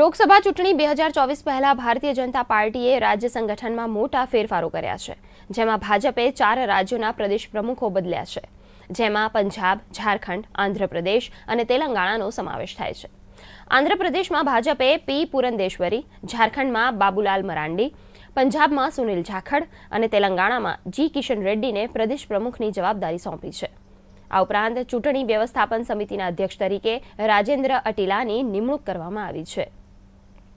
લોકસભા ચૂંટણી બે હજાર ચોવીસ પહેલા ભારતીય જનતા પાર્ટીએ રાજ્ય સંગઠનમાં મોટા ફેરફારો કર્યા છે જેમાં ભાજપે ચાર રાજ્યોના પ્રદેશ પ્રમુખો બદલ્યા છે જેમાં પંજાબ ઝારખંડ આંધ્રપ્રદેશ અને તેલંગાણાનો સમાવેશ થાય છે આંધ્રપ્રદેશમાં ભાજપે પી પુરંદેશ્વરી ઝારખંડમાં બાબુલાલ મરાંડી પંજાબમાં સુનિલ ઝાખડ અને તેલંગાણામાં જી કિશન રેડ્ડીને પ્રદેશ પ્રમુખની જવાબદારી સોંપી છે આ ઉપરાંત ચૂંટણી વ્યવસ્થાપન સમિતિના અધ્યક્ષ તરીકે રાજેન્દ્ર અટીલાની નિમણૂક કરવામાં આવી છે